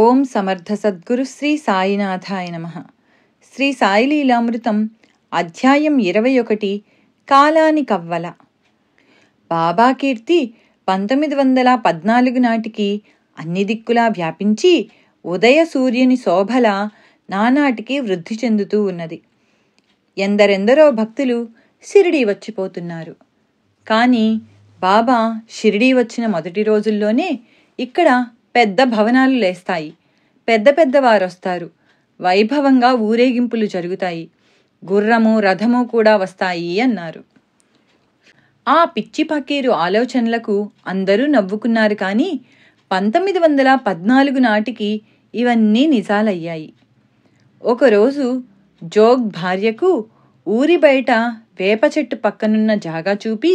ఓం సమర్థ సద్గురు శ్రీ సాయినాథాయ నమ శ్రీ సాయిలీలామృతం అధ్యాయం ఇరవై ఒకటి కాలాని కవ్వల బాబా కీర్తి పంతొమ్మిది వందల పద్నాలుగు నాటికి అన్ని దిక్కులా వ్యాపించి ఉదయ సూర్యుని శోభల నానాటికి వృద్ధి చెందుతూ ఉన్నది ఎందరెందరో భక్తులు షిరిడీ వచ్చిపోతున్నారు కానీ బాబా షిరిడీ వచ్చిన మొదటి రోజుల్లోనే ఇక్కడ పెద్ద భవనాలు లేస్తాయి పెద్ద పెద్ద వారొస్తారు వైభవంగా ఊరేగింపులు జరుగుతాయి గుర్రము రథము కూడా వస్తాయి అన్నారు ఆ పిచ్చి పకీరు ఆలోచనలకు అందరూ నవ్వుకున్నారు కానీ పంతొమ్మిది వందల పద్నాలుగు నాటికి ఇవన్నీ నిజాలయ్యాయి ఒకరోజు జోగ్ భార్యకు ఊరి బయట వేప చెట్టు పక్కనున్న జాగా చూపి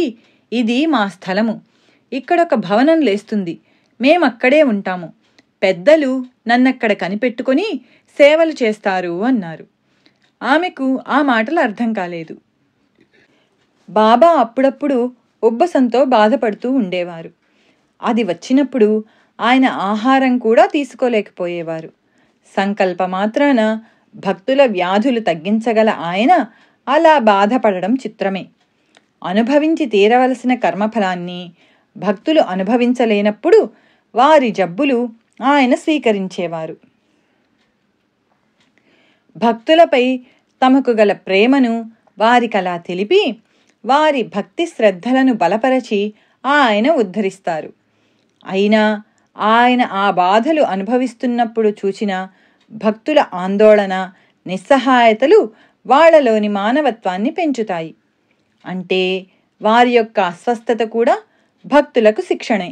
ఇది మా స్థలము ఇక్కడొక భవనం లేస్తుంది మేమక్కడే ఉంటాము పెద్దలు నన్నక్కడ కనిపెట్టుకొని సేవలు చేస్తారు అన్నారు ఆమెకు ఆ మాటలు అర్థం కాలేదు బాబా అప్పుడప్పుడు ఉబ్బసంతో బాధపడుతూ ఉండేవారు అది వచ్చినప్పుడు ఆయన ఆహారం కూడా తీసుకోలేకపోయేవారు సంకల్ప మాత్రాన భక్తుల వ్యాధులు తగ్గించగల ఆయన అలా బాధపడడం చిత్రమే అనుభవించి తీరవలసిన కర్మఫలాన్ని భక్తులు అనుభవించలేనప్పుడు వారి జబ్బులు ఆయన స్వీకరించేవారు భక్తులపై తమకు గల ప్రేమను వారికలా తెలిపి వారి భక్తి శ్రద్ధలను బలపరచి ఆయన ఉద్ధరిస్తారు అయినా ఆయన ఆ బాధలు అనుభవిస్తున్నప్పుడు చూచిన భక్తుల ఆందోళన నిస్సహాయతలు వాళ్లలోని మానవత్వాన్ని పెంచుతాయి అంటే వారి యొక్క అస్వస్థత కూడా భక్తులకు శిక్షణే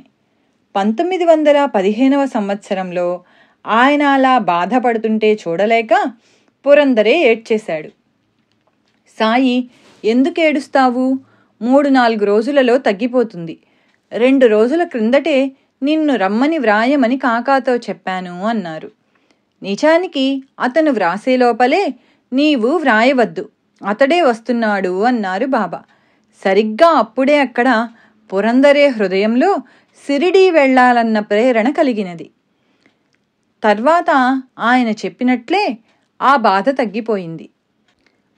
పంతొమ్మిది వందల పదిహేనవ సంవత్సరంలో ఆయన అలా బాధపడుతుంటే చూడలేక పురందరే ఏడ్చేశాడు సాయి ఎందుకు ఏడుస్తావు మూడు నాలుగు రోజులలో తగ్గిపోతుంది రెండు రోజుల క్రిందటే నిన్ను రమ్మని వ్రాయమని కాకాతో చెప్పాను అన్నారు నిజానికి అతను వ్రాసే లోపలే నీవు వ్రాయవద్దు అతడే వస్తున్నాడు అన్నారు బాబా సరిగ్గా అప్పుడే అక్కడ పురందరే హృదయంలో సిరిడి వెళ్ళాలన్న ప్రేరణ కలిగినది తర్వాత ఆయన చెప్పినట్లే ఆ బాధ తగ్గిపోయింది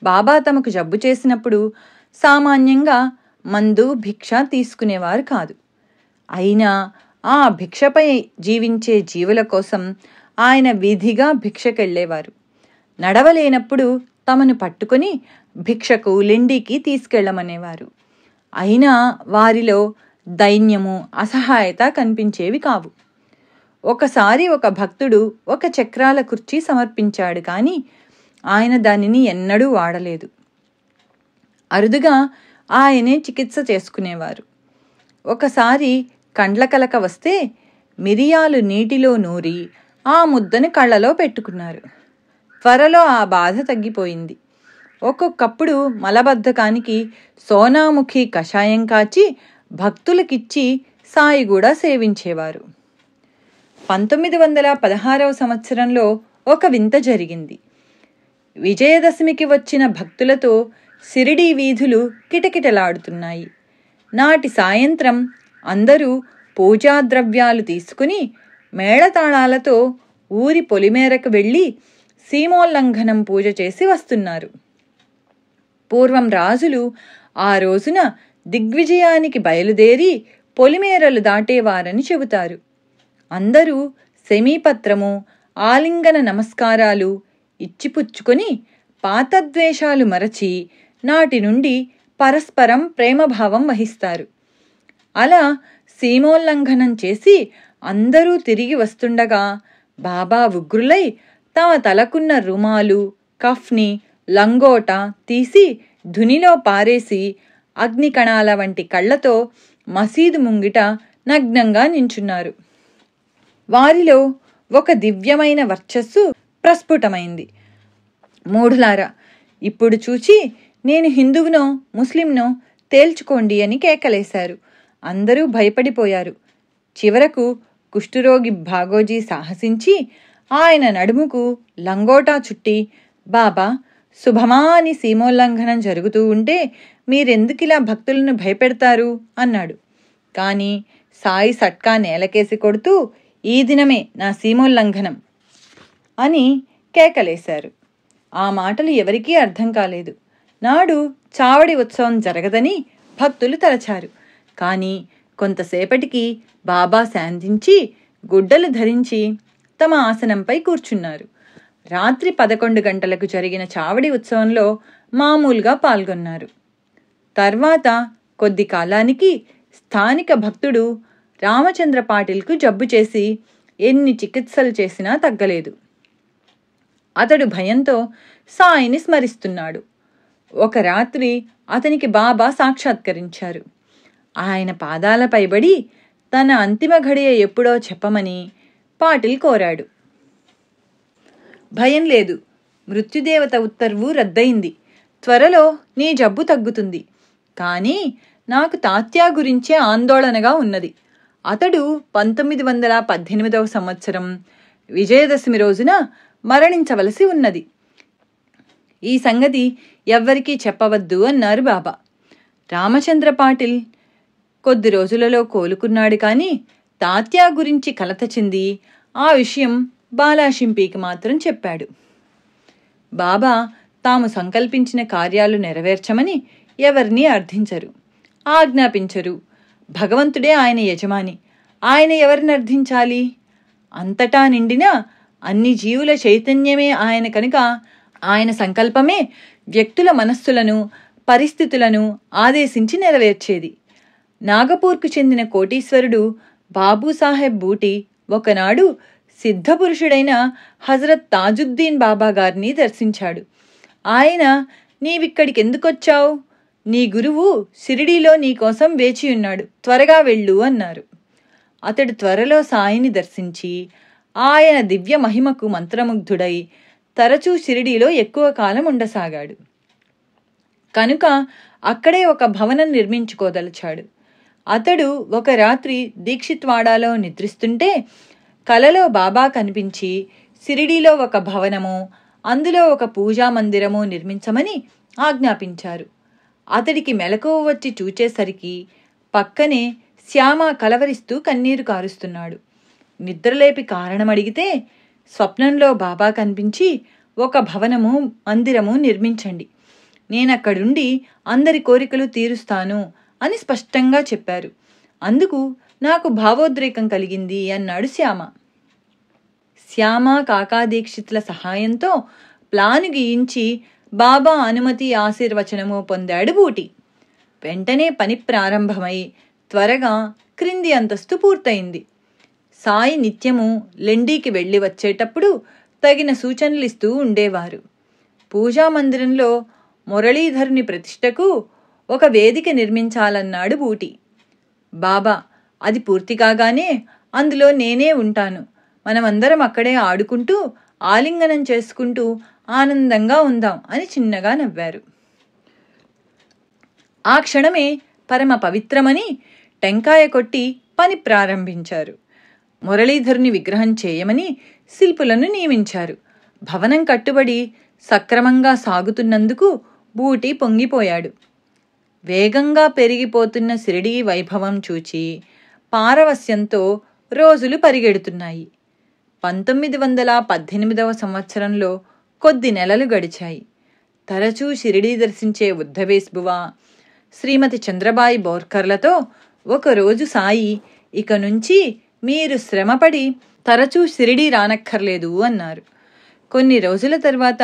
బాబా తమకు జబ్బు చేసినప్పుడు సామాన్యంగా మందు భిక్ష తీసుకునేవారు కాదు అయినా ఆ భిక్షపై జీవించే జీవుల కోసం ఆయన విధిగా భిక్షకెళ్ళేవారు నడవలేనప్పుడు తమను పట్టుకొని భిక్షకు లెండికి తీసుకెళ్లమనేవారు అయినా వారిలో దైన్యము అసహాయత కనిపించేవి కావు ఒకసారి ఒక భక్తుడు ఒక చక్రాల కుర్చీ సమర్పించాడు కానీ ఆయన దానిని ఎన్నడూ వాడలేదు అరుదుగా ఆయనే చికిత్స చేసుకునేవారు ఒకసారి కండ్ల కలక వస్తే మిరియాలు నీటిలో నూరి ఆ ముద్దను కళ్ళలో పెట్టుకున్నారు త్వరలో ఆ బాధ తగ్గిపోయింది ఒక్కొక్కప్పుడు మలబద్ధకానికి సోనాముఖి కషాయం కాచి భక్తులకిచ్చి సాయి కూడా సేవించేవారు పంతొమ్మిది వందల పదహారవ సంవత్సరంలో ఒక వింత జరిగింది విజయదశమికి వచ్చిన భక్తులతో సిరిడీ వీధులు కిటకిటలాడుతున్నాయి నాటి సాయంత్రం అందరూ పూజా ద్రవ్యాలు తీసుకుని మేళతాళాలతో ఊరి పొలిమేరకు వెళ్ళి సీమోల్లంఘనం పూజ చేసి వస్తున్నారు పూర్వం రాజులు ఆ రోజున దిగ్విజయానికి బయలుదేరి పొలిమేరలు దాటేవారని చెబుతారు అందరూ సెమీపత్రము ఆలింగన నమస్కారాలు ఇచ్చిపుచ్చుకొని పాతద్వేషాలు మరచి నాటి నుండి పరస్పరం ప్రేమభావం వహిస్తారు అలా సీమోల్లంఘనం చేసి అందరూ తిరిగి వస్తుండగా బాబా ఉగ్రులై తమ తలకున్న రుమాలు కఫ్ని లంగోట తీసి ధునిలో పారేసి అగ్ని కణాల వంటి కళ్లతో మసీదు ముంగిట నగ్నంగా నించున్నారు వారిలో ఒక దివ్యమైన వర్చస్సు ప్రస్ఫుటమైంది మూఢులారా ఇప్పుడు చూచి నేను హిందువునో ముస్లింనో తేల్చుకోండి అని కేకలేశారు అందరూ భయపడిపోయారు చివరకు కుష్ఠురోగి భాగోజీ సాహసించి ఆయన నడుముకు లంగోటా చుట్టి బాబా శుభమాని సీమోల్లంఘనం జరుగుతూ ఉంటే మీరెందుకిలా భక్తులను భయపెడతారు అన్నాడు కానీ సాయి సట్కా నేలకేసి కొడుతూ ఈ దినమే నా సీమోల్లంఘనం అని కేకలేశారు ఆ మాటలు ఎవరికీ అర్థం కాలేదు నాడు చావడి ఉత్సవం జరగదని భక్తులు తలచారు కానీ కొంతసేపటికి బాబా శాంతించి గుడ్డలు ధరించి తమ ఆసనంపై కూర్చున్నారు రాత్రి పదకొండు గంటలకు జరిగిన చావడి ఉత్సవంలో మామూలుగా పాల్గొన్నారు తర్వాత కొద్ది కాలానికి స్థానిక భక్తుడు రామచంద్ర పాటిల్కు జబ్బు చేసి ఎన్ని చికిత్సలు చేసినా తగ్గలేదు అతడు భయంతో సాయిని స్మరిస్తున్నాడు ఒక రాత్రి అతనికి బాబా సాక్షాత్కరించారు ఆయన పాదాలపైబడి తన అంతిమ ఘడియ ఎప్పుడో చెప్పమని పాటిల్ కోరాడు భయం లేదు మృత్యుదేవత ఉత్తర్వు రద్దయింది త్వరలో నీ జబ్బు తగ్గుతుంది కానీ నాకు తాత్యా గురించే ఆందోళనగా ఉన్నది అతడు పంతొమ్మిది వందల పద్దెనిమిదవ సంవత్సరం విజయదశమి రోజున మరణించవలసి ఉన్నది ఈ సంగతి ఎవ్వరికీ చెప్పవద్దు అన్నారు బాబా రామచంద్ర పాటిల్ కొద్ది రోజులలో కోలుకున్నాడు కానీ తాత్యా గురించి కలత చెంది ఆ విషయం బాలాషింపీకి మాత్రం చెప్పాడు బాబా తాము సంకల్పించిన కార్యాలు నెరవేర్చమని ఎవరిని అర్థించరు ఆజ్ఞాపించరు భగవంతుడే ఆయన యజమాని ఆయన ఎవరిని అర్థించాలి అంతటా నిండిన అన్ని జీవుల చైతన్యమే ఆయన కనుక ఆయన సంకల్పమే వ్యక్తుల మనస్సులను పరిస్థితులను ఆదేశించి నెరవేర్చేది నాగపూర్కు చెందిన కోటీశ్వరుడు బాబూసాహెబ్ బూటి ఒకనాడు సిద్ధపురుషుడైన హజరత్ తాజుద్దీన్ బాబా గారిని దర్శించాడు ఆయన నీవిక్కడికెందుకొచ్చావు నీ గురువు షిరిడీలో నీకోసం వేచియున్నాడు త్వరగా వెళ్ళు అన్నారు అతడు త్వరలో సాయిని దర్శించి ఆయన దివ్య మహిమకు మంత్రముగ్ధుడై తరచూ షిరిడీలో ఎక్కువ కాలం ఉండసాగాడు కనుక అక్కడే ఒక భవనం నిర్మించుకోదలిచాడు అతడు ఒక రాత్రి దీక్షిత్వాడాలో నిద్రిస్తుంటే కలలో బాబా కనిపించి సిరిడీలో ఒక భవనము అందులో ఒక పూజా మందిరము నిర్మించమని ఆజ్ఞాపించారు అతడికి మెలకువ వచ్చి చూచేసరికి పక్కనే శ్యామ కలవరిస్తూ కన్నీరు కారుస్తున్నాడు నిద్రలేపి కారణం అడిగితే స్వప్నంలో బాబా కనిపించి ఒక భవనము మందిరము నిర్మించండి నేనక్కడుండి అందరి కోరికలు తీరుస్తాను అని స్పష్టంగా చెప్పారు అందుకు నాకు భావోద్రేకం కలిగింది అన్నాడు శ్యామ శ్యామ కాకా దీక్షితుల సహాయంతో ప్లాను గీయించి బాబా అనుమతి ఆశీర్వచనము పొందాడు బూటి వెంటనే పని ప్రారంభమై త్వరగా క్రింది అంతస్తు పూర్తయింది సాయి నిత్యము లెండీకి వెళ్ళి వచ్చేటప్పుడు తగిన సూచనలు ఇస్తూ ఉండేవారు పూజా మందిరంలో మురళీధరుని ప్రతిష్టకు ఒక వేదిక నిర్మించాలన్నాడు బూటి బాబా అది పూర్తి కాగానే అందులో నేనే ఉంటాను మనమందరం అక్కడే ఆడుకుంటూ ఆలింగనం చేసుకుంటూ ఆనందంగా ఉందాం అని చిన్నగా నవ్వారు ఆ క్షణమే పరమ పవిత్రమని టెంకాయ కొట్టి పని ప్రారంభించారు మురళీధరుని విగ్రహం చేయమని శిల్పులను నియమించారు భవనం కట్టుబడి సక్రమంగా సాగుతున్నందుకు బూటి పొంగిపోయాడు వేగంగా పెరిగిపోతున్న సిరిడి వైభవం చూచి పారవస్యంతో రోజులు పరిగెడుతున్నాయి పంతొమ్మిది వందల పద్దెనిమిదవ సంవత్సరంలో కొద్ది నెలలు గడిచాయి తరచూ షిరిడీ దర్శించే ఉద్ధవేశ్బువా శ్రీమతి చంద్రబాయి బోర్కర్లతో ఒకరోజు సాయి ఇక నుంచి మీరు శ్రమపడి తరచూ షిరిడీ రానక్కర్లేదు అన్నారు కొన్ని రోజుల తర్వాత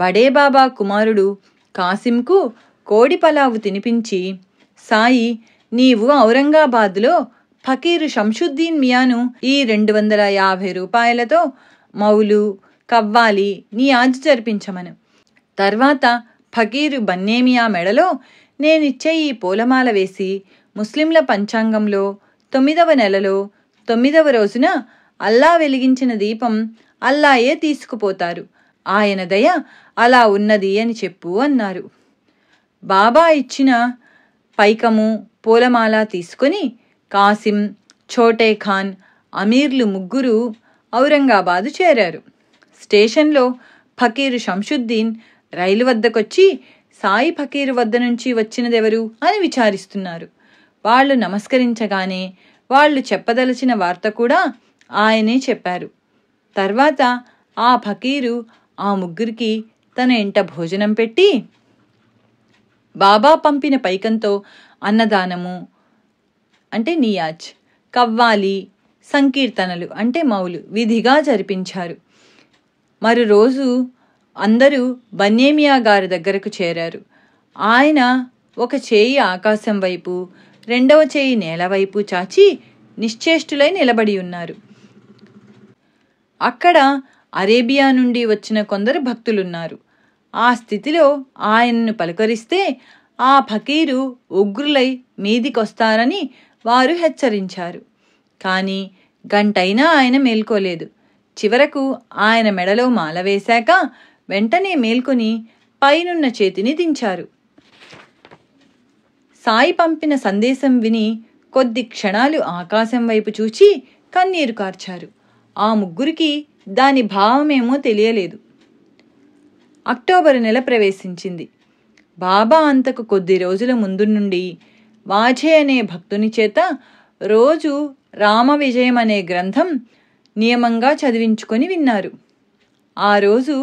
బడేబాబా కుమారుడు కాసింకు కోడి పలావు తినిపించి సాయి నీవు ఔరంగాబాద్లో ఫకీరు షంషుద్దీన్ మియాను ఈ రెండు వందల యాభై రూపాయలతో మౌలు కవ్వాలి నీ ఆజ్ జరిపించమను తర్వాత ఫకీరు బన్నేమియా మెడలో నేనిచ్చే ఈ పూలమాల వేసి ముస్లింల పంచాంగంలో తొమ్మిదవ నెలలో తొమ్మిదవ రోజున అల్లా వెలిగించిన దీపం అల్లాయే తీసుకుపోతారు ఆయన దయ అలా ఉన్నది అని చెప్పు అన్నారు బాబా ఇచ్చిన పైకము పూలమాల తీసుకొని కాసిం ఛోటేఖాన్ ఖాన్ అమీర్లు ముగ్గురు ఔరంగాబాదు చేరారు స్టేషన్లో ఫకీరు షంషుద్దీన్ రైలు వద్దకొచ్చి సాయి ఫకీర్ వద్ద నుంచి వచ్చినదెవరు అని విచారిస్తున్నారు వాళ్ళు నమస్కరించగానే వాళ్ళు చెప్పదలచిన వార్త కూడా ఆయనే చెప్పారు తర్వాత ఆ ఫకీరు ఆ ముగ్గురికి తన ఇంట భోజనం పెట్టి బాబా పంపిన పైకంతో అన్నదానము అంటే నియాజ్ కవ్వాలి సంకీర్తనలు అంటే మౌలు విధిగా జరిపించారు మరో రోజు అందరూ బన్నేమియా గారి దగ్గరకు చేరారు ఆయన ఒక చేయి ఆకాశం వైపు రెండవ చేయి నేల వైపు చాచి నిశ్చేష్టులై నిలబడి ఉన్నారు అక్కడ అరేబియా నుండి వచ్చిన కొందరు భక్తులున్నారు ఆ స్థితిలో ఆయన్ను పలకరిస్తే ఆ ఫకీరు ఉగ్రులై మీదికొస్తారని వారు హెచ్చరించారు కానీ గంటైనా ఆయన మేల్కోలేదు చివరకు ఆయన మెడలో మాల వేశాక వెంటనే మేల్కొని పైనున్న చేతిని దించారు సాయి పంపిన సందేశం విని కొద్ది క్షణాలు ఆకాశం వైపు చూచి కన్నీరు కార్చారు ఆ ముగ్గురికి దాని భావమేమో తెలియలేదు అక్టోబర్ నెల ప్రవేశించింది బాబా అంతకు కొద్ది రోజుల ముందు నుండి వాజే అనే భక్తుని చేత రోజు రామ విజయం అనే గ్రంథం నియమంగా చదివించుకొని విన్నారు ఆ రోజు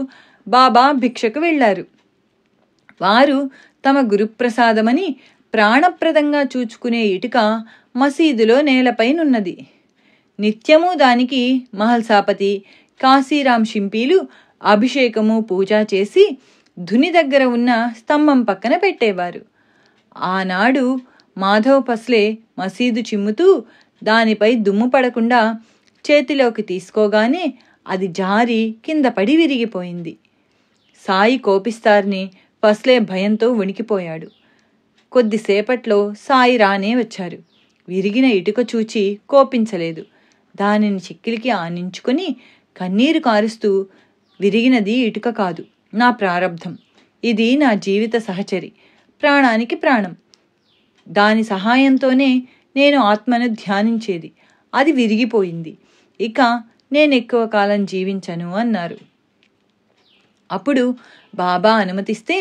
బాబా భిక్షకు వెళ్ళారు వారు తమ గురుప్రసాదమని ప్రాణప్రదంగా చూచుకునే ఇటుక మసీదులో నేలపైనున్నది నిత్యము దానికి మహల్సాపతి కాశీరాం షింపీలు అభిషేకము పూజ చేసి ధుని దగ్గర ఉన్న స్తంభం పక్కన పెట్టేవారు ఆనాడు మాధవ్ పస్లే మసీదు చిమ్ముతూ దానిపై దుమ్ము పడకుండా చేతిలోకి తీసుకోగానే అది జారి కింద పడి విరిగిపోయింది సాయి కోపిస్తారని ఫస్లే భయంతో వణికిపోయాడు కొద్దిసేపట్లో సాయి రానే వచ్చారు విరిగిన ఇటుక చూచి కోపించలేదు దానిని చిక్కిలికి ఆనించుకుని కన్నీరు కారుస్తూ విరిగినది ఇటుక కాదు నా ప్రారంధం ఇది నా జీవిత సహచరి ప్రాణానికి ప్రాణం దాని సహాయంతోనే నేను ఆత్మను ధ్యానించేది అది విరిగిపోయింది ఇక నేను ఎక్కువ కాలం జీవించను అన్నారు అప్పుడు బాబా అనుమతిస్తే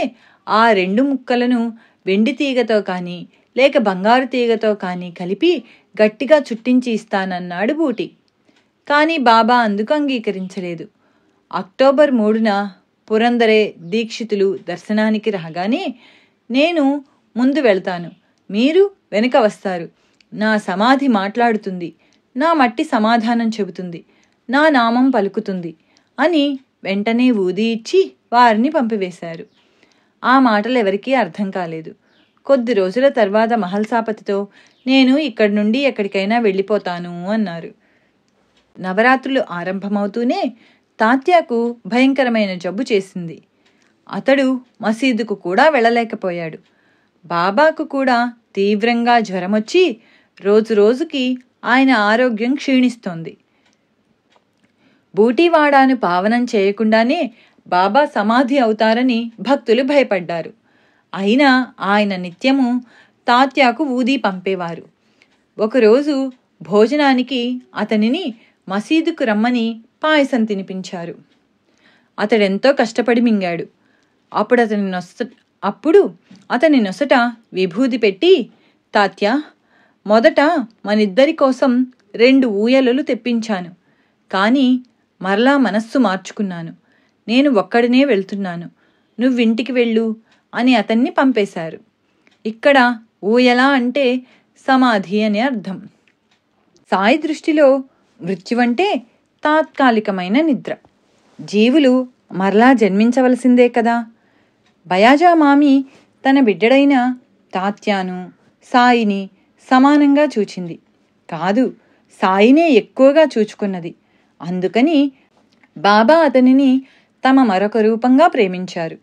ఆ రెండు ముక్కలను వెండి తీగతో కానీ లేక బంగారు తీగతో కానీ కలిపి గట్టిగా చుట్టించి ఇస్తానన్నాడు బూటి కానీ బాబా అందుకు అంగీకరించలేదు అక్టోబర్ మూడున పురందరే దీక్షితులు దర్శనానికి రాగానే నేను ముందు వెళ్తాను మీరు వెనుక వస్తారు నా సమాధి మాట్లాడుతుంది నా మట్టి సమాధానం చెబుతుంది నా నామం పలుకుతుంది అని వెంటనే ఊది ఇచ్చి వారిని పంపివేశారు ఆ మాటలు ఎవరికీ అర్థం కాలేదు కొద్ది రోజుల తర్వాత మహల్సాపతితో నేను ఇక్కడి నుండి ఎక్కడికైనా వెళ్ళిపోతాను అన్నారు నవరాత్రులు ఆరంభమవుతూనే తాత్యాకు భయంకరమైన జబ్బు చేసింది అతడు మసీదుకు కూడా వెళ్ళలేకపోయాడు బాబాకు కూడా తీవ్రంగా జ్వరమొచ్చి రోజు రోజుకి ఆయన ఆరోగ్యం క్షీణిస్తోంది బూటీవాడాను పావనం చేయకుండానే బాబా సమాధి అవుతారని భక్తులు భయపడ్డారు అయినా ఆయన నిత్యము తాత్యాకు ఊది పంపేవారు ఒకరోజు భోజనానికి అతనిని మసీదుకు రమ్మని పాయసం తినిపించారు అతడెంతో కష్టపడి మింగాడు అప్పుడు అతని నొస్త అప్పుడు అతని నొసట విభూది పెట్టి తాత్య మొదట మనిద్దరి కోసం రెండు ఊయలలు తెప్పించాను కానీ మరలా మనస్సు మార్చుకున్నాను నేను ఒక్కడినే వెళ్తున్నాను నువ్వింటికి వెళ్ళు అని అతన్ని పంపేశారు ఇక్కడ ఊయల అంటే సమాధి అని అర్థం సాయి దృష్టిలో మృత్యువంటే తాత్కాలికమైన నిద్ర జీవులు మరలా జన్మించవలసిందే కదా బయాజా మామి తన బిడ్డడైన తాత్యాను సాయిని సమానంగా చూచింది కాదు సాయినే ఎక్కువగా చూచుకున్నది అందుకని బాబా అతనిని తమ మరొక రూపంగా ప్రేమించారు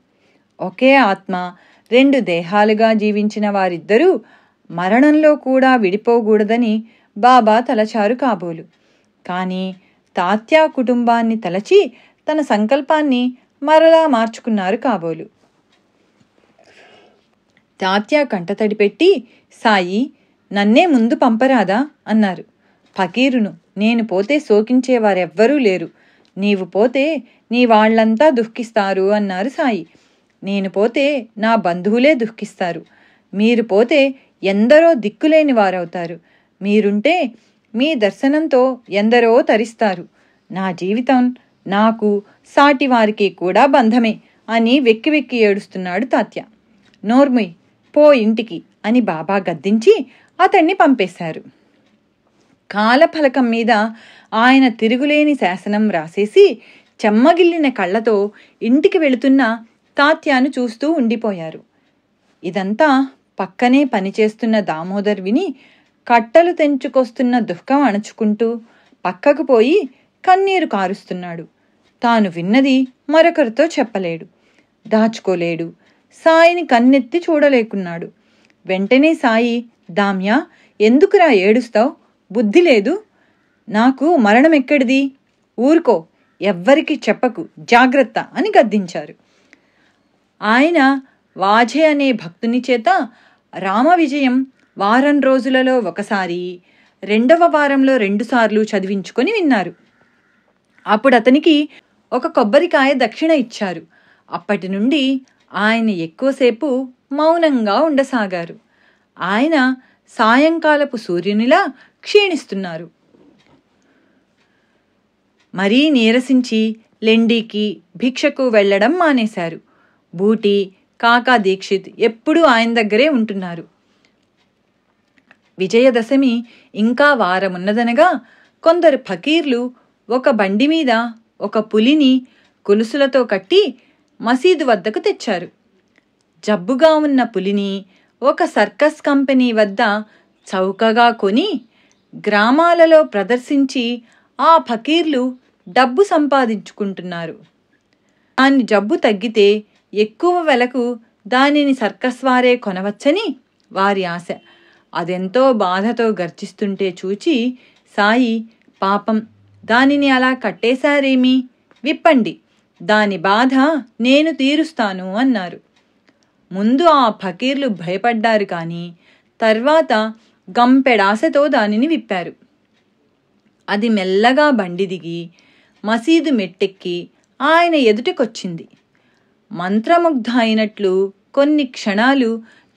ఒకే ఆత్మ రెండు దేహాలుగా జీవించిన వారిద్దరూ మరణంలో కూడా విడిపోకూడదని బాబా తలచారు కాబోలు కానీ తాత్యా కుటుంబాన్ని తలచి తన సంకల్పాన్ని మరలా మార్చుకున్నారు కాబోలు తాత్యా కంటతడి పెట్టి సాయి నన్నే ముందు పంపరాదా అన్నారు ఫకీరును నేను పోతే సోకించేవారెవ్వరూ లేరు నీవు పోతే నీ వాళ్లంతా దుఃఖిస్తారు అన్నారు సాయి నేను పోతే నా బంధువులే దుఃఖిస్తారు మీరు పోతే ఎందరో దిక్కులేని వారవుతారు మీరుంటే మీ దర్శనంతో ఎందరో తరిస్తారు నా జీవితం నాకు సాటివారికి కూడా బంధమే అని వెక్కి వెక్కి ఏడుస్తున్నాడు తాత్య నోర్ముయ్ పో ఇంటికి అని బాబా గద్దించి అతన్ని పంపేశారు కాలఫలకం మీద ఆయన తిరుగులేని శాసనం రాసేసి చెమ్మగిల్లిన కళ్ళతో ఇంటికి వెళుతున్న తాత్యాను చూస్తూ ఉండిపోయారు ఇదంతా పక్కనే పనిచేస్తున్న దామోదర్ విని కట్టలు తెంచుకొస్తున్న దుఃఖం అణచుకుంటూ పక్కకు పోయి కన్నీరు కారుస్తున్నాడు తాను విన్నది మరొకరితో చెప్పలేడు దాచుకోలేడు సాయిని కన్నెత్తి చూడలేకున్నాడు వెంటనే సాయి దామ్యా ఎందుకురా ఏడుస్తావు బుద్ధి లేదు నాకు మరణం ఎక్కడిది ఊరుకో ఎవ్వరికి చెప్పకు జాగ్రత్త అని గద్దించారు ఆయన వాజే అనే భక్తుని చేత రామ విజయం వారం రోజులలో ఒకసారి రెండవ వారంలో రెండుసార్లు చదివించుకొని విన్నారు అప్పుడు అతనికి ఒక కొబ్బరికాయ దక్షిణ ఇచ్చారు అప్పటి నుండి ఆయన ఎక్కువసేపు మౌనంగా ఉండసాగారు ఆయన సాయంకాలపు సూర్యునిలా క్షీణిస్తున్నారు మరీ నీరసించి లెండీకి భిక్షకు వెళ్లడం మానేశారు బూటి కాకా దీక్షిత్ ఎప్పుడూ ఆయన దగ్గరే ఉంటున్నారు విజయదశమి ఇంకా వారమున్నదనగా కొందరు ఫకీర్లు ఒక బండి మీద ఒక పులిని కొలుసులతో కట్టి మసీదు వద్దకు తెచ్చారు జబ్బుగా ఉన్న పులిని ఒక సర్కస్ కంపెనీ వద్ద చౌకగా కొని గ్రామాలలో ప్రదర్శించి ఆ ఫకీర్లు డబ్బు సంపాదించుకుంటున్నారు దాని జబ్బు తగ్గితే ఎక్కువ వెలకు దానిని సర్కస్ వారే కొనవచ్చని వారి ఆశ అదెంతో బాధతో గర్జిస్తుంటే చూచి సాయి పాపం దానిని అలా కట్టేశారేమి విప్పండి దాని బాధ నేను తీరుస్తాను అన్నారు ముందు ఆ ఫకీర్లు భయపడ్డారు కానీ తర్వాత గంపెడాశతో దానిని విప్పారు అది మెల్లగా బండి దిగి మసీదు మెట్టెక్కి ఆయన ఎదుటకొచ్చింది మంత్రముగ్ధ అయినట్లు కొన్ని క్షణాలు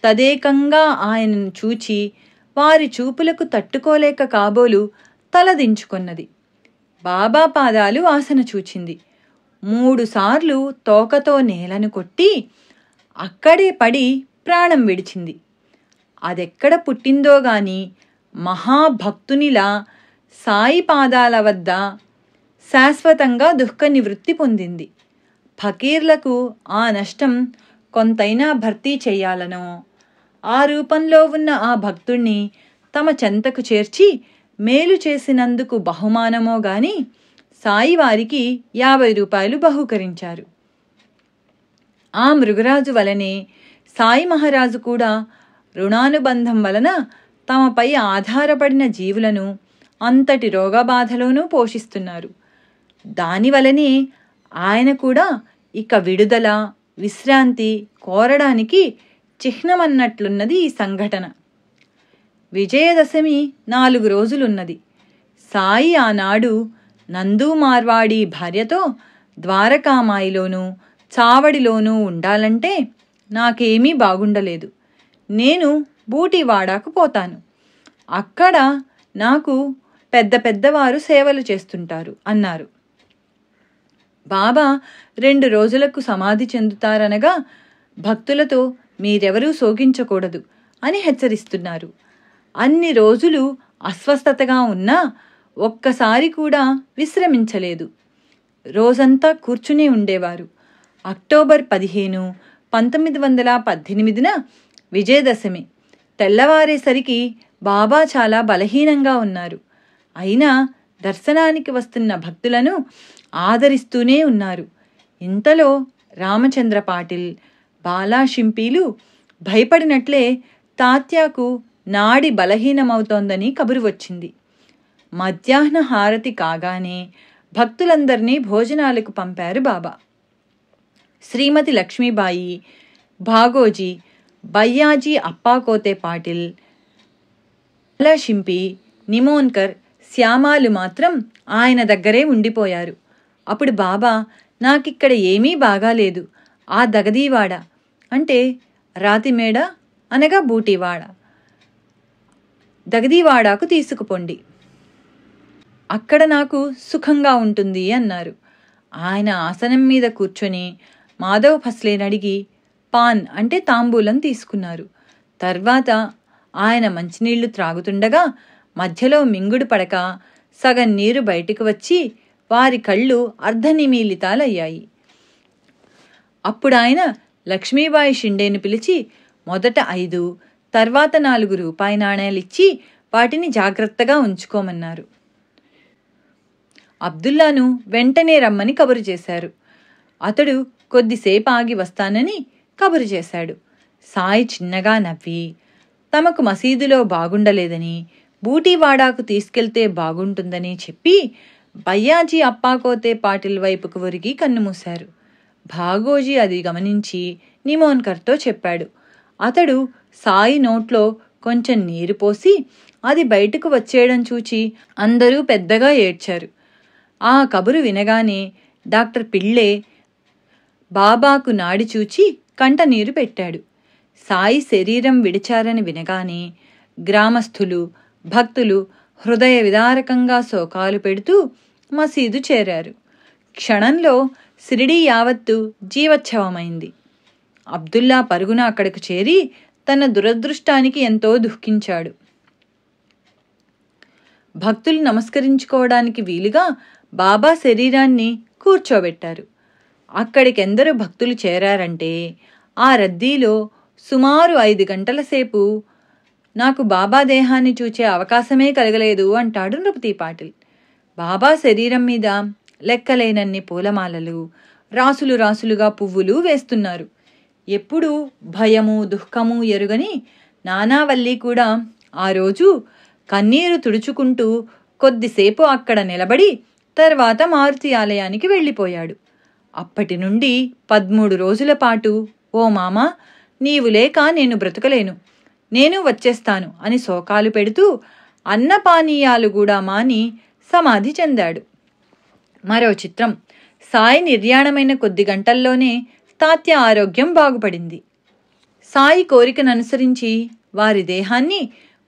తదేకంగా ఆయనను చూచి వారి చూపులకు తట్టుకోలేక కాబోలు తలదించుకున్నది బాబా పాదాలు ఆసన చూచింది మూడుసార్లు తోకతో నేలను కొట్టి అక్కడే పడి ప్రాణం విడిచింది అదెక్కడ పుట్టిందో గాని మహాభక్తునిలా సాయి పాదాల వద్ద శాశ్వతంగా దుఃఖ నివృత్తి పొందింది ఫకీర్లకు ఆ నష్టం కొంతైనా భర్తీ చేయాలనో ఆ రూపంలో ఉన్న ఆ భక్తుణ్ణి తమ చెంతకు చేర్చి మేలు చేసినందుకు బహుమానమో గాని సాయివారికి యాభై రూపాయలు బహుకరించారు ఆ మృగరాజు వలనే సాయి మహారాజు కూడా రుణానుబంధం వలన తమపై ఆధారపడిన జీవులను అంతటి రోగబాధలోనూ పోషిస్తున్నారు దానివలనే ఆయన కూడా ఇక విడుదల విశ్రాంతి కోరడానికి చిహ్నమన్నట్లున్నది ఈ సంఘటన విజయదశమి నాలుగు రోజులున్నది సాయి ఆనాడు నందు మార్వాడి భార్యతో ద్వారకామాయిలోనూ చావడిలోనూ ఉండాలంటే నాకేమీ బాగుండలేదు నేను బూటివాడాకు పోతాను అక్కడ నాకు పెద్ద పెద్దవారు సేవలు చేస్తుంటారు అన్నారు బాబా రెండు రోజులకు సమాధి చెందుతారనగా భక్తులతో మీరెవరూ సోగించకూడదు అని హెచ్చరిస్తున్నారు అన్ని రోజులు అస్వస్థతగా ఉన్నా ఒక్కసారి కూడా విశ్రమించలేదు రోజంతా కూర్చుని ఉండేవారు అక్టోబర్ పదిహేను పంతొమ్మిది వందల పద్దెనిమిదిన విజయదశమి తెల్లవారేసరికి బాబా చాలా బలహీనంగా ఉన్నారు అయినా దర్శనానికి వస్తున్న భక్తులను ఆదరిస్తూనే ఉన్నారు ఇంతలో రామచంద్ర పాటిల్ బాలాషింపీలు భయపడినట్లే తాత్యాకు నాడి బలహీనమవుతోందని కబురు వచ్చింది మధ్యాహ్న హారతి కాగానే భక్తులందరినీ భోజనాలకు పంపారు బాబా శ్రీమతి లక్ష్మీబాయి భాగోజీ బయ్యాజీ అప్పాకోతే పాటిల్ కళాశింపి నిమోన్కర్ శ్యామాలు మాత్రం ఆయన దగ్గరే ఉండిపోయారు అప్పుడు బాబా నాకిక్కడ ఏమీ బాగాలేదు ఆ దగదీవాడ అంటే రాతిమేడ అనగా బూటివాడ దగదీవాడాకు తీసుకుపోండి అక్కడ నాకు సుఖంగా ఉంటుంది అన్నారు ఆయన ఆసనం మీద కూర్చొని మాధవ్ ఫస్లేని అడిగి పాన్ అంటే తాంబూలం తీసుకున్నారు తర్వాత ఆయన మంచినీళ్లు త్రాగుతుండగా మధ్యలో మింగుడు పడక సగం నీరు బయటికి వచ్చి వారి కళ్ళు అర్ధనిమీలితాలయ్యాయి అప్పుడాయన లక్ష్మీబాయి షిండేను పిలిచి మొదట ఐదు తర్వాత నాలుగు రూపాయి నాణేలిచ్చి వాటిని జాగ్రత్తగా ఉంచుకోమన్నారు అబ్దుల్లాను వెంటనే రమ్మని కబురు చేశారు అతడు కొద్దిసేపు ఆగి వస్తానని కబురు చేశాడు సాయి చిన్నగా నవ్వి తమకు మసీదులో బాగుండలేదని బూటీవాడాకు తీసుకెళ్తే బాగుంటుందని చెప్పి బయ్యాజీ అప్పాకోతే పాటిల్ వైపుకు ఒరిగి కన్నుమూశారు భాగోజీ అది గమనించి నిమోన్కర్తో చెప్పాడు అతడు సాయి నోట్లో కొంచెం నీరు పోసి అది బయటకు వచ్చేయడం చూచి అందరూ పెద్దగా ఏడ్చారు ఆ కబురు వినగానే డాక్టర్ పిళ్ళే బాబాకు నాడి చూచి కంటనీరు పెట్టాడు సాయి శరీరం విడిచారని వినగానే గ్రామస్థులు భక్తులు హృదయ విదారకంగా శోకాలు పెడుతూ మసీదు చేరారు క్షణంలో సిరిడి యావత్తు జీవోత్సవమైంది అబ్దుల్లా పరుగున అక్కడకు చేరి తన దురదృష్టానికి ఎంతో దుఃఖించాడు భక్తులు నమస్కరించుకోవడానికి వీలుగా బాబా శరీరాన్ని కూర్చోబెట్టారు అక్కడికి ఎందరో భక్తులు చేరారంటే ఆ రద్దీలో సుమారు ఐదు గంటల సేపు నాకు బాబా దేహాన్ని చూచే అవకాశమే కలగలేదు అంటాడు నృపతి పాటిల్ బాబా శరీరం మీద లెక్కలేనన్ని పూలమాలలు రాసులు రాసులుగా పువ్వులు వేస్తున్నారు ఎప్పుడూ భయము దుఃఖము ఎరుగని నానావల్లి కూడా ఆ రోజు కన్నీరు తుడుచుకుంటూ కొద్దిసేపు అక్కడ నిలబడి తర్వాత మారుతి ఆలయానికి వెళ్ళిపోయాడు అప్పటి నుండి పదమూడు రోజుల పాటు ఓ మామ నీవు లేక నేను బ్రతకలేను నేను వచ్చేస్తాను అని శోకాలు పెడుతూ అన్నపానీయాలు కూడా మాని సమాధి చెందాడు మరో చిత్రం సాయి నిర్యాణమైన కొద్ది గంటల్లోనే తాత్య ఆరోగ్యం బాగుపడింది సాయి కోరికను అనుసరించి వారి దేహాన్ని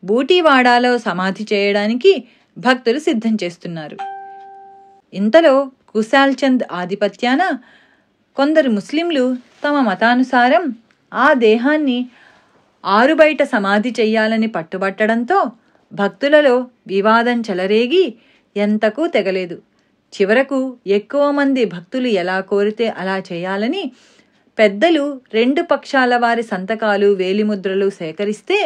బూటీవాడాలో సమాధి చేయడానికి భక్తులు సిద్ధం చేస్తున్నారు ఇంతలో కుశాల్చంద్ ఆధిపత్యాన కొందరు ముస్లింలు తమ మతానుసారం ఆ దేహాన్ని ఆరుబయట సమాధి చెయ్యాలని పట్టుబట్టడంతో భక్తులలో వివాదం చెలరేగి ఎంతకూ తెగలేదు చివరకు ఎక్కువ మంది భక్తులు ఎలా కోరితే అలా చేయాలని పెద్దలు రెండు పక్షాల వారి సంతకాలు వేలిముద్రలు సేకరిస్తే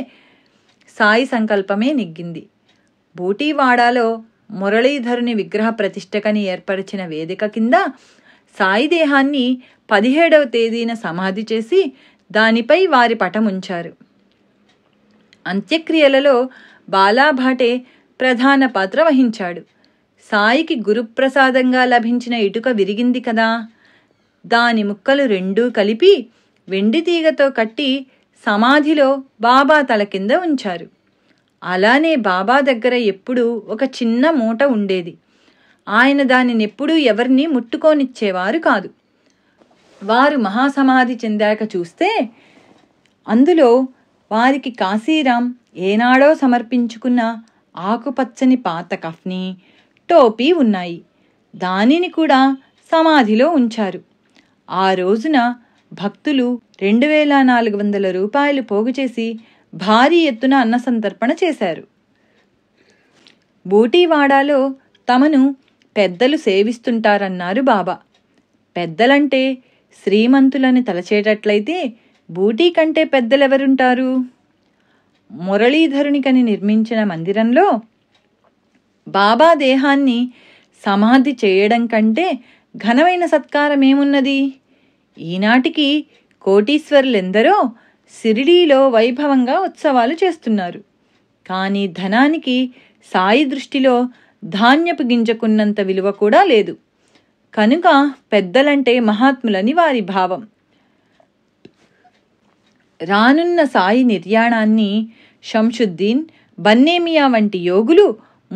సాయి సంకల్పమే నిగ్గింది బూటీవాడాలో మురళీధరుని విగ్రహ ప్రతిష్టకని ఏర్పరిచిన వేదిక కింద సాయి దేహాన్ని పదిహేడవ తేదీన సమాధి చేసి దానిపై వారి పటం ఉంచారు అంత్యక్రియలలో బాలాభాటే ప్రధాన పాత్ర వహించాడు సాయికి గురుప్రసాదంగా లభించిన ఇటుక విరిగింది కదా దాని ముక్కలు రెండూ కలిపి వెండి తీగతో కట్టి సమాధిలో బాబా తల కింద ఉంచారు అలానే బాబా దగ్గర ఎప్పుడూ ఒక చిన్న మూట ఉండేది ఆయన దానిని ఎప్పుడూ ఎవరిని ముట్టుకోనిచ్చేవారు కాదు వారు మహాసమాధి చెందాక చూస్తే అందులో వారికి కాశీరాం ఏనాడో సమర్పించుకున్న ఆకుపచ్చని పాత కఫ్ని టోపీ ఉన్నాయి దానిని కూడా సమాధిలో ఉంచారు ఆ రోజున భక్తులు రెండు వేల నాలుగు వందల రూపాయలు పోగు చేసి భారీ ఎత్తున అన్నసంతర్పణ చేశారు బోటీవాడాలో తమను పెద్దలు సేవిస్తుంటారన్నారు బాబా పెద్దలంటే శ్రీమంతులని తలచేటట్లయితే బూటీ కంటే పెద్దలెవరుంటారు మురళీధరునికని నిర్మించిన మందిరంలో బాబా దేహాన్ని సమాధి చేయడం కంటే ఘనమైన సత్కారమేమున్నది ఈనాటికి కోటీశ్వరులెందరో సిరిడీలో వైభవంగా ఉత్సవాలు చేస్తున్నారు కానీ ధనానికి సాయి దృష్టిలో ధాన్యపు గింజకున్నంత విలువ కూడా లేదు కనుక పెద్దలంటే మహాత్ములని వారి భావం రానున్న సాయి నిర్యాణాన్ని షంషుద్దీన్ బన్నేమియా వంటి యోగులు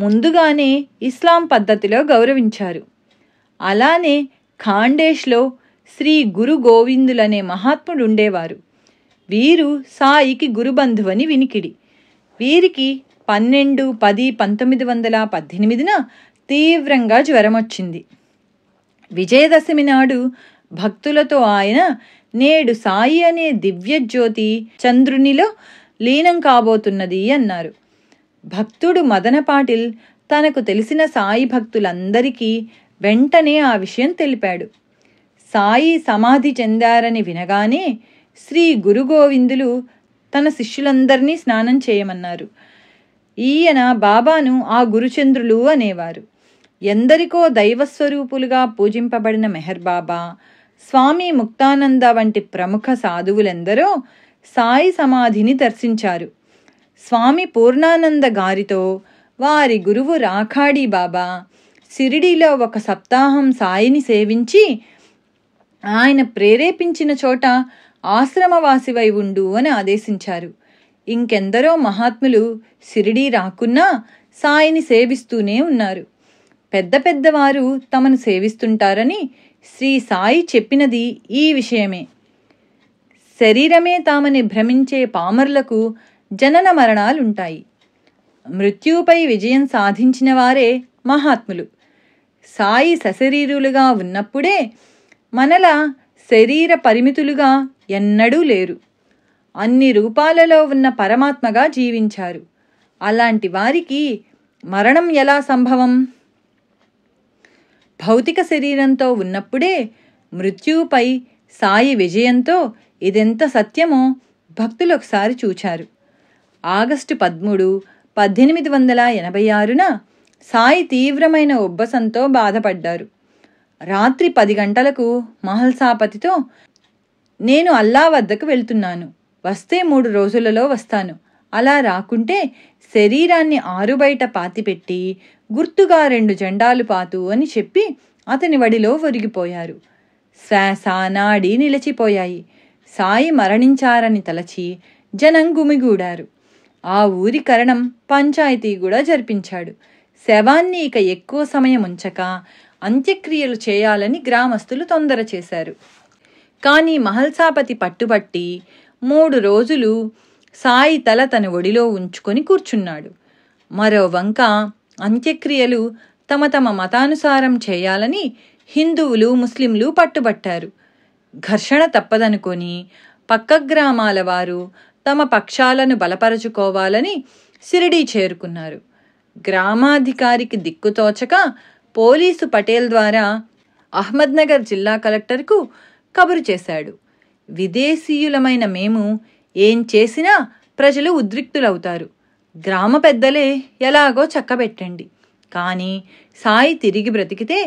ముందుగానే ఇస్లాం పద్ధతిలో గౌరవించారు అలానే ఖాండేష్లో శ్రీ గురు గోవిందులనే మహాత్ముడు ఉండేవారు వీరు సాయికి గురుబంధువని వినికిడి వీరికి పన్నెండు పది పంతొమ్మిది వందల పద్దెనిమిదిన తీవ్రంగా జ్వరమొచ్చింది విజయదశమి నాడు భక్తులతో ఆయన నేడు సాయి అనే దివ్యజ్యోతి చంద్రునిలో లీనం కాబోతున్నది అన్నారు భక్తుడు మదన పాటిల్ తనకు తెలిసిన సాయి భక్తులందరికీ వెంటనే ఆ విషయం తెలిపాడు సాయి సమాధి చెందారని వినగానే శ్రీ గురుగోవిందులు తన శిష్యులందరినీ స్నానం చేయమన్నారు ఈయన బాబాను ఆ గురుచంద్రులు అనేవారు ఎందరికో దైవస్వరూపులుగా పూజింపబడిన మెహర్ బాబా స్వామి ముక్తానంద వంటి ప్రముఖ సాధువులెందరో సాయి సమాధిని దర్శించారు స్వామి పూర్ణానంద గారితో వారి గురువు రాఖాడి బాబా సిరిడిలో ఒక సప్తాహం సాయిని సేవించి ఆయన ప్రేరేపించిన చోట ఆశ్రమవాసివై ఉండు అని ఆదేశించారు ఇంకెందరో మహాత్ములు సిరిడీ రాకున్నా సాయిని సేవిస్తూనే ఉన్నారు పెద్ద పెద్దవారు తమను సేవిస్తుంటారని శ్రీ సాయి చెప్పినది ఈ విషయమే శరీరమే తామని భ్రమించే పామరులకు జనన మరణాలుంటాయి మృత్యుపై విజయం సాధించిన వారే మహాత్ములు సాయి సశరీరులుగా ఉన్నప్పుడే మనల శరీర పరిమితులుగా ఎన్నడూ లేరు అన్ని రూపాలలో ఉన్న పరమాత్మగా జీవించారు అలాంటి వారికి మరణం ఎలా సంభవం భౌతిక శరీరంతో ఉన్నప్పుడే మృత్యువుపై సాయి విజయంతో ఇదెంత సత్యమో భక్తులు ఒకసారి చూచారు ఆగస్టు పద్మూడు పద్దెనిమిది వందల ఎనభై ఆరున సాయి తీవ్రమైన ఉబ్బసంతో బాధపడ్డారు రాత్రి పది గంటలకు మహల్సాపతితో నేను అల్లా వద్దకు వెళ్తున్నాను వస్తే మూడు రోజులలో వస్తాను అలా రాకుంటే శరీరాన్ని ఆరుబయట పాతిపెట్టి గుర్తుగా రెండు జెండాలు పాతు అని చెప్పి అతని వడిలో ఒరిగిపోయారు శ్వాస నాడి నిలిచిపోయాయి సాయి మరణించారని తలచి జనం గుమిగూడారు ఆ ఊరి కరణం పంచాయతీ కూడా జరిపించాడు శవాన్ని ఇక ఎక్కువ సమయం ఉంచక అంత్యక్రియలు చేయాలని గ్రామస్తులు తొందర చేశారు కానీ మహల్సాపతి పట్టుబట్టి మూడు రోజులు సాయి తల తన ఒడిలో ఉంచుకొని కూర్చున్నాడు మరో వంక అంత్యక్రియలు తమ తమ మతానుసారం చేయాలని హిందువులు ముస్లింలు పట్టుబట్టారు ఘర్షణ తప్పదనుకొని పక్క గ్రామాల వారు తమ పక్షాలను బలపరచుకోవాలని సిరిడీ చేరుకున్నారు గ్రామాధికారికి దిక్కుతోచక పోలీసు పటేల్ ద్వారా అహ్మద్నగర్ జిల్లా కలెక్టర్కు కబురు చేశాడు విదేశీయులమైన మేము ఏం చేసినా ప్రజలు ఉద్రిక్తులవుతారు గ్రామ పెద్దలే ఎలాగో చక్కబెట్టండి కానీ సాయి తిరిగి బ్రతికితే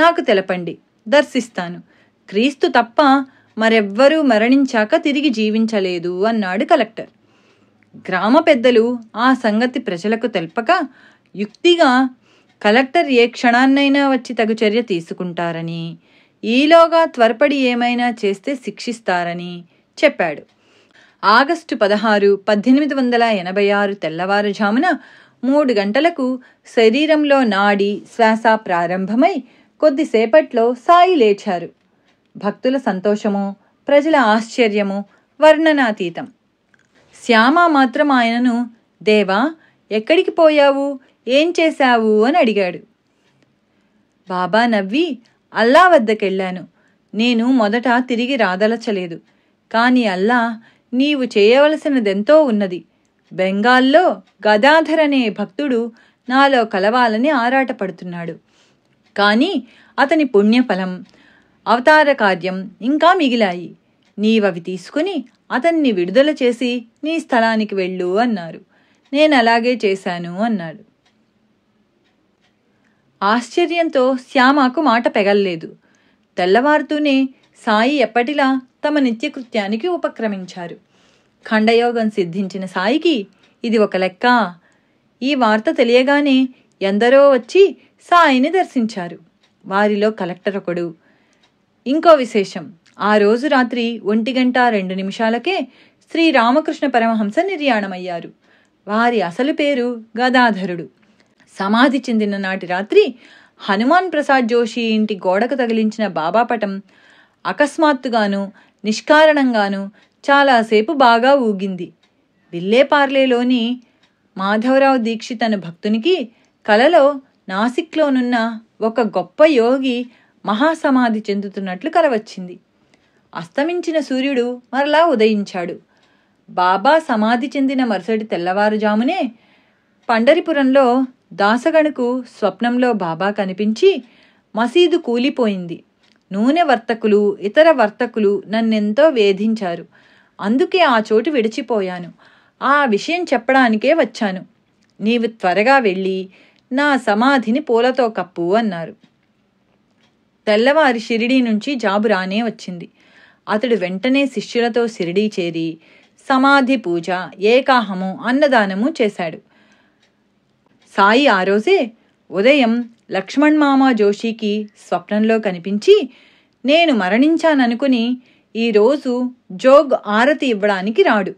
నాకు తెలపండి దర్శిస్తాను క్రీస్తు తప్ప మరెవ్వరూ మరణించాక తిరిగి జీవించలేదు అన్నాడు కలెక్టర్ గ్రామ పెద్దలు ఆ సంగతి ప్రజలకు తెలపక యుక్తిగా కలెక్టర్ ఏ క్షణాన్నైనా వచ్చి తగు చర్య తీసుకుంటారని ఈలోగా త్వరపడి ఏమైనా చేస్తే శిక్షిస్తారని చెప్పాడు ఆగస్టు పదహారు పద్దెనిమిది వందల ఎనభై ఆరు తెల్లవారుజామున మూడు గంటలకు శరీరంలో నాడి శ్వాస ప్రారంభమై కొద్దిసేపట్లో సాయి లేచారు భక్తుల సంతోషము ప్రజల ఆశ్చర్యము వర్ణనాతీతం శ్యామ మాత్రం ఆయనను దేవా ఎక్కడికి పోయావు ఏం చేశావు అని అడిగాడు బాబా నవ్వి అల్లా వద్దకెళ్ళాను నేను మొదట తిరిగి రాదలచలేదు కాని అల్లా నీవు చేయవలసినదెంతో ఉన్నది బెంగాల్లో గదాధర్ అనే భక్తుడు నాలో కలవాలని ఆరాటపడుతున్నాడు కానీ అతని పుణ్యఫలం అవతార కార్యం ఇంకా మిగిలాయి నీవవి తీసుకుని అతన్ని విడుదల చేసి నీ స్థలానికి వెళ్ళు అన్నారు నేను అలాగే చేశాను అన్నాడు ఆశ్చర్యంతో శ్యామకు మాట పెగల్లేదు తెల్లవారుతూనే సాయి ఎప్పటిలా తమ నిత్యకృత్యానికి ఉపక్రమించారు ఖండయోగం సిద్ధించిన సాయికి ఇది ఒక లెక్క ఈ వార్త తెలియగానే ఎందరో వచ్చి సాయిని దర్శించారు వారిలో కలెక్టర్ ఒకడు ఇంకో విశేషం ఆ రోజు రాత్రి ఒంటి గంట రెండు నిమిషాలకే శ్రీ రామకృష్ణ పరమహంస నిర్యాణమయ్యారు వారి అసలు పేరు గదాధరుడు సమాధి చెందిన నాటి రాత్రి హనుమాన్ ప్రసాద్ జోషి ఇంటి గోడకు తగిలించిన బాబాపటం అకస్మాత్తుగాను నిష్కారణంగాను చాలాసేపు బాగా ఊగింది విల్లేపార్లేలోని మాధవరావు దీక్షిత్ అను భక్తునికి కలలో నాసిక్లోనున్న ఒక గొప్ప యోగి మహాసమాధి చెందుతున్నట్లు కలవచ్చింది అస్తమించిన సూర్యుడు మరలా ఉదయించాడు బాబా సమాధి చెందిన మరుసటి తెల్లవారుజామునే పండరిపురంలో దాసగణకు స్వప్నంలో బాబా కనిపించి మసీదు కూలిపోయింది నూనె వర్తకులు ఇతర వర్తకులు నన్నెంతో వేధించారు అందుకే ఆ చోటు విడిచిపోయాను ఆ విషయం చెప్పడానికే వచ్చాను నీవు త్వరగా వెళ్ళి నా సమాధిని పూలతో కప్పు అన్నారు తెల్లవారి షిరిడీ నుంచి జాబు రానే వచ్చింది అతడు వెంటనే శిష్యులతో షిరిడీ చేరి సమాధి పూజ ఏకాహము అన్నదానము చేశాడు సాయి ఆ రోజే ఉదయం లక్ష్మణ్ మామ జోషికి స్వప్నంలో కనిపించి నేను మరణించాననుకుని ఈరోజు జోగ్ ఆరతి ఇవ్వడానికి రాడు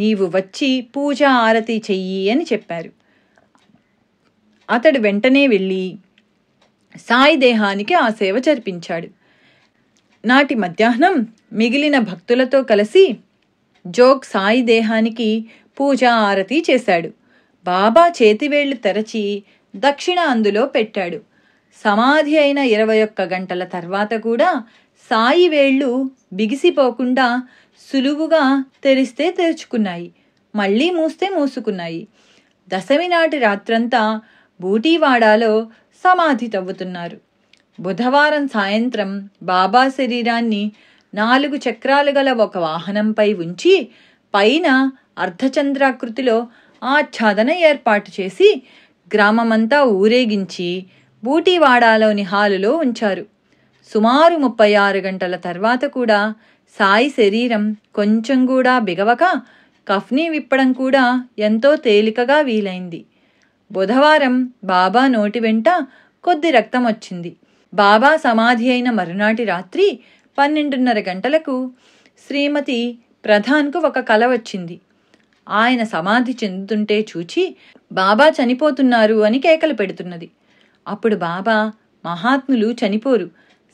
నీవు వచ్చి పూజ ఆరతి చెయ్యి అని చెప్పారు అతడు వెంటనే వెళ్ళి సాయి దేహానికి ఆ సేవ జరిపించాడు నాటి మధ్యాహ్నం మిగిలిన భక్తులతో కలిసి జోగ్ సాయి దేహానికి పూజ ఆరతి చేశాడు బాబా చేతివేళ్లు తెరచి దక్షిణ అందులో పెట్టాడు సమాధి అయిన ఇరవై ఒక్క గంటల తర్వాత కూడా సాయి వేళ్ళు బిగిసిపోకుండా సులువుగా తెరిస్తే తెరుచుకున్నాయి మళ్ళీ మూస్తే మూసుకున్నాయి దశమి నాటి రాత్రంతా బూటీవాడాలో సమాధి తవ్వుతున్నారు బుధవారం సాయంత్రం బాబా శరీరాన్ని నాలుగు చక్రాలు గల ఒక వాహనంపై ఉంచి పైన అర్ధచంద్రాకృతిలో ఆచ్ఛాదన ఏర్పాటు చేసి గ్రామమంతా ఊరేగించి బూటీవాడాలోని హాలులో ఉంచారు సుమారు ముప్పై ఆరు గంటల తర్వాత కూడా సాయి శరీరం కొంచెం కూడా బిగవక కఫ్నీ విప్పడం కూడా ఎంతో తేలికగా వీలైంది బుధవారం బాబా నోటి వెంట కొద్ది రక్తం వచ్చింది బాబా సమాధి అయిన మరునాటి రాత్రి పన్నెండున్నర గంటలకు శ్రీమతి ప్రధాన్కు ఒక కల వచ్చింది ఆయన సమాధి చెందుతుంటే చూచి బాబా చనిపోతున్నారు అని కేకలు పెడుతున్నది అప్పుడు బాబా మహాత్ములు చనిపోరు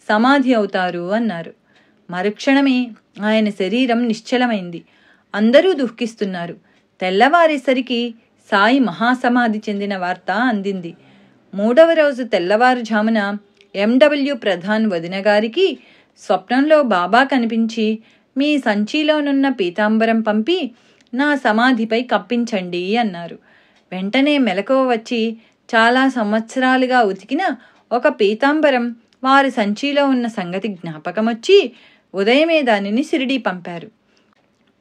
సమాధి అవుతారు అన్నారు మరుక్షణమే ఆయన శరీరం నిశ్చలమైంది అందరూ దుఃఖిస్తున్నారు తెల్లవారేసరికి సాయి మహాసమాధి చెందిన వార్త అందింది మూడవ రోజు తెల్లవారుజామున ఎండబ్ల్యూ ప్రధాన్ వదిన గారికి స్వప్నంలో బాబా కనిపించి మీ సంచిలోనున్న పీతాంబరం పంపి నా సమాధిపై కప్పించండి అన్నారు వెంటనే మెలకువ వచ్చి చాలా సంవత్సరాలుగా ఉతికిన ఒక పీతాంబరం వారి సంచిలో ఉన్న సంగతి జ్ఞాపకమొచ్చి ఉదయమే దానిని సిరిడి పంపారు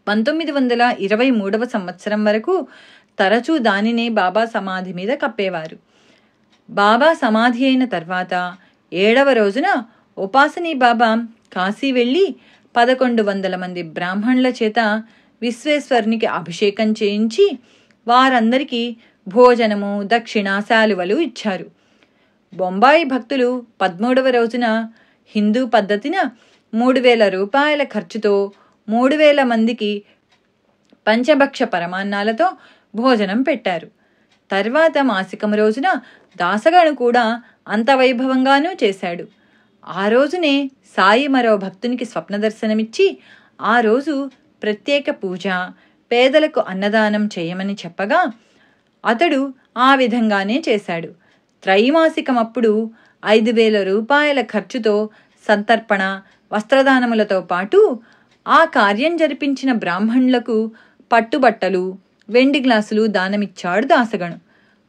పంతొమ్మిది వందల ఇరవై మూడవ సంవత్సరం వరకు తరచూ దానినే బాబా సమాధి మీద కప్పేవారు బాబా సమాధి అయిన తర్వాత ఏడవ రోజున ఉపాసనీ బాబా కాశీ వెళ్ళి పదకొండు వందల మంది బ్రాహ్మణుల చేత విశ్వేశ్వరునికి అభిషేకం చేయించి వారందరికీ భోజనము దక్షిణ శాలువలు ఇచ్చారు బొంబాయి భక్తులు పద్మూడవ రోజున హిందూ పద్ధతిన మూడు వేల రూపాయల ఖర్చుతో మూడు వేల మందికి పంచభక్ష పరమాన్నాలతో భోజనం పెట్టారు తర్వాత మాసికం రోజున దాసగాను కూడా అంత వైభవంగానూ చేశాడు ఆ రోజునే సాయి మరో భక్తునికి స్వప్న దర్శనమిచ్చి ఆ రోజు ప్రత్యేక పూజ పేదలకు అన్నదానం చేయమని చెప్పగా అతడు ఆ విధంగానే చేశాడు త్రైమాసికమప్పుడు ఐదు వేల రూపాయల ఖర్చుతో సంతర్పణ వస్త్రదానములతో పాటు ఆ కార్యం జరిపించిన బ్రాహ్మణులకు పట్టుబట్టలు వెండి గ్లాసులు దానమిచ్చాడు దాసగణు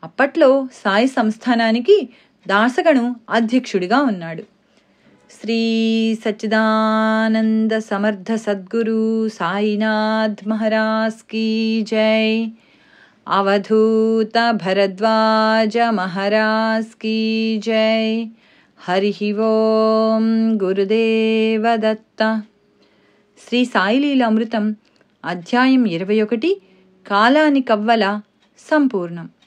అప్పట్లో సాయి సంస్థానానికి దాసగణు అధ్యక్షుడిగా ఉన్నాడు श्रीसच्चिदानन्दसमर्थसद्गुरु की जय अवधूत भरद्वाज महाराज की जय हरि गुरुदेव गुरुदेवदत्त श्रीसाईलीलामृतम् अध्यायम् इरवयोकटि कालानि कव्वला सम्पूर्णम्